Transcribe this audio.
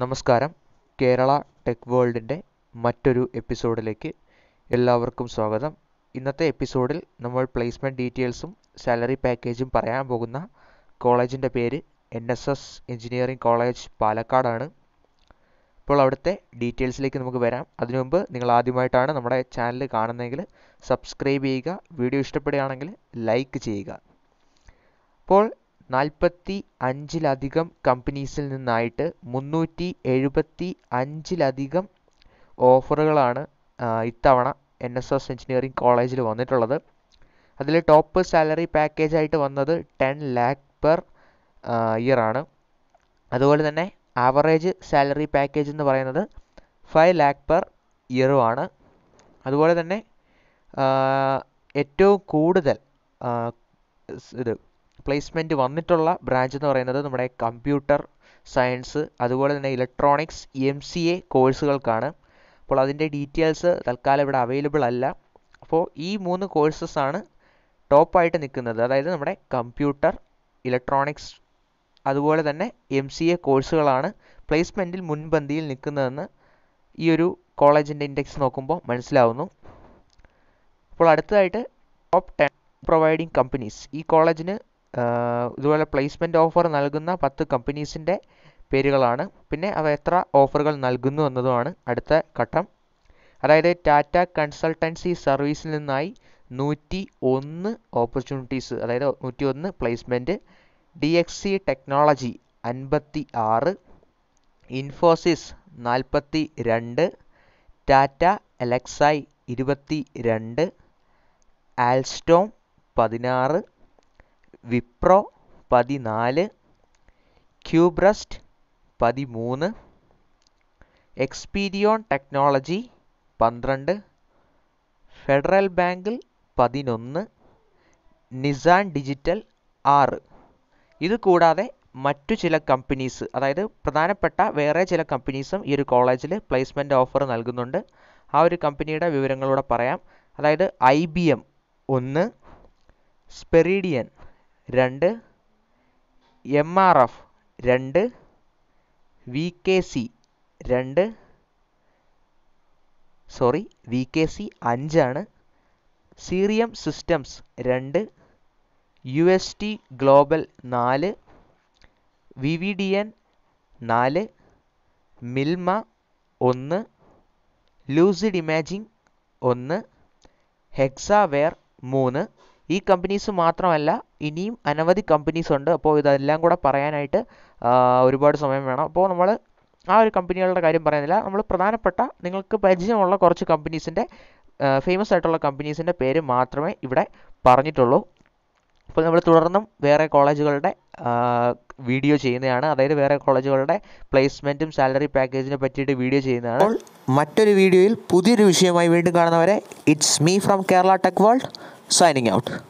നമസ്കാരം കേരള ടെക് വേൾഡിൻ്റെ മറ്റൊരു എപ്പിസോഡിലേക്ക് എല്ലാവർക്കും സ്വാഗതം ഇന്നത്തെ എപ്പിസോഡിൽ നമ്മൾ പ്ലേസ്മെൻറ്റ് ഡീറ്റെയിൽസും സാലറി പാക്കേജും പറയാൻ പോകുന്ന കോളേജിൻ്റെ പേര് N S S engineering college പാലക്കാടാണ് ഇപ്പോൾ അവിടുത്തെ ഡീറ്റെയിൽസിലേക്ക് നമുക്ക് വരാം അതിനു മുമ്പ് നിങ്ങൾ ആദ്യമായിട്ടാണ് നമ്മുടെ ചാനൽ കാണുന്നതെങ്കിൽ സബ്സ്ക്രൈബ് ചെയ്യുക വീഡിയോ ഇഷ്ടപ്പെടുകയാണെങ്കിൽ ലൈക്ക് ചെയ്യുക അപ്പോൾ നാൽപ്പത്തി അഞ്ചിലധികം കമ്പനീസിൽ നിന്നായിട്ട് മുന്നൂറ്റി എഴുപത്തി അഞ്ചിലധികം ഓഫറുകളാണ് ഇത്തവണ എൻ എസ് എസ് എഞ്ചിനീയറിംഗ് കോളേജിൽ വന്നിട്ടുള്ളത് അതിൽ ടോപ്പ് സാലറി പാക്കേജ് ആയിട്ട് വന്നത് ടെൻ ലാക്ക് പെർ ഇയർ ആണ് അതുപോലെ തന്നെ ആവറേജ് സാലറി പാക്കേജ് എന്ന് പറയുന്നത് ഫൈവ് ലാക്ക് പെർ ഇയറുമാണ് അതുപോലെ തന്നെ ഏറ്റവും കൂടുതൽ ഇത് പ്ലേസ്മെൻറ്റ് വന്നിട്ടുള്ള ബ്രാഞ്ച് എന്ന് പറയുന്നത് നമ്മുടെ കമ്പ്യൂട്ടർ സയൻസ് അതുപോലെ തന്നെ ഇലക്ട്രോണിക്സ് എം സി എ കോഴ്സുകൾക്കാണ് അപ്പോൾ അതിൻ്റെ ഡീറ്റെയിൽസ് തൽക്കാലം ഇവിടെ അവൈലബിൾ അല്ല അപ്പോൾ ഈ മൂന്ന് കോഴ്സസ് ആണ് ടോപ്പായിട്ട് നിൽക്കുന്നത് അതായത് നമ്മുടെ കമ്പ്യൂട്ടർ ഇലക്ട്രോണിക്സ് അതുപോലെ തന്നെ എം സി എ കോഴ്സുകളാണ് പ്ലേസ്മെൻറ്റിൽ മുൻപന്തിയിൽ നിൽക്കുന്നതെന്ന് ഈ ഒരു കോളേജിൻ്റെ ഇൻഡെക്സ് നോക്കുമ്പോൾ മനസ്സിലാവുന്നു അപ്പോൾ അടുത്തതായിട്ട് ടോപ്പ് ടെൻ പ്രൊവൈഡിങ് കമ്പനീസ് ഈ കോളേജിന് ഇതുപോലെ പ്ലേസ്മെൻറ്റ് ഓഫർ നൽകുന്ന പത്ത് കമ്പനീസിൻ്റെ പേരുകളാണ് പിന്നെ അവ എത്ര ഓഫറുകൾ നൽകുന്നു എന്നതുമാണ് അടുത്ത ഘട്ടം അതായത് ടാറ്റ കൺസൾട്ടൻസി സർവീസിൽ നിന്നായി നൂറ്റി ഒന്ന് ഓപ്പർച്യൂണിറ്റീസ് അതായത് നൂറ്റി ഒന്ന് placement D X C technology അൻപത്തി ആറ് ഇൻഫോസിസ് നാൽപ്പത്തി രണ്ട് ടാറ്റ എലക്സായ് ഇരുപത്തി രണ്ട് ആൽസ്റ്റോം പതിനാറ് വിപ്രോ പതിനാല് ക്യൂബ്രസ്റ്റ് പതിമൂന്ന് എക്സ്പീരിയോൺ ടെക്നോളജി പന്ത്രണ്ട് ഫെഡറൽ ബാങ്കിൽ പതിനൊന്ന് നിസാൻ ഡിജിറ്റൽ ആറ് ഇത് കൂടാതെ മറ്റു ചില കമ്പനീസ് അതായത് പ്രധാനപ്പെട്ട വേറെ ചില കമ്പനീസും ഈ ഒരു കോളേജിൽ പ്ലേസ്മെൻറ്റ് ഓഫർ നൽകുന്നുണ്ട് ആ ഒരു കമ്പനിയുടെ വിവരങ്ങളൂടെ പറയാം അതായത് ഐ ബി എം ഒന്ന് സ്പെറീഡിയൻ രണ്ട് എം ആർ എഫ് രണ്ട് വി കെ സി രണ്ട് സോറി വി കെ സി അഞ്ചാണ് സീറിയം സിസ്റ്റംസ് രണ്ട് യു എസ് ടി ഗ്ലോബൽ നാല് വി വി ഡി എൻ നാല് മിൽമ ഒന്ന് ലൂസിഡ് ഇമാജിങ് ഒന്ന് ഹെക്സാവെയർ മൂന്ന് ഈ കമ്പനീസ് മാത്രമല്ല ഇനിയും അനവധി കമ്പനീസ് ഉണ്ട് അപ്പോൾ ഇതെല്ലാം കൂടെ പറയാനായിട്ട് ഒരുപാട് സമയം വേണം അപ്പോൾ നമ്മൾ ആ ഒരു കമ്പനികളുടെ കാര്യം പറയുന്നില്ല നമ്മൾ പ്രധാനപ്പെട്ട നിങ്ങൾക്ക് പരിചയമുള്ള കുറച്ച് കമ്പനീസിൻ്റെ ഫേമസ് ആയിട്ടുള്ള കമ്പനീസിൻ്റെ പേര് മാത്രമേ ഇവിടെ പറഞ്ഞിട്ടുള്ളൂ അപ്പോൾ നമ്മൾ തുടർന്നും വേറെ കോളേജുകളുടെ വീഡിയോ ചെയ്യുന്നതാണ് അതായത് വേറെ കോളേജുകളുടെ പ്ലേസ്മെൻറ്റും സാലറി പാക്കേജിനെ പറ്റിയിട്ട് വീഡിയോ ചെയ്യുന്നതാണ് മറ്റൊരു വീഡിയോയിൽ പുതിയൊരു വിഷയമായി വീണ്ടും കാണുന്നവരെ it's me from Kerala tech world signing out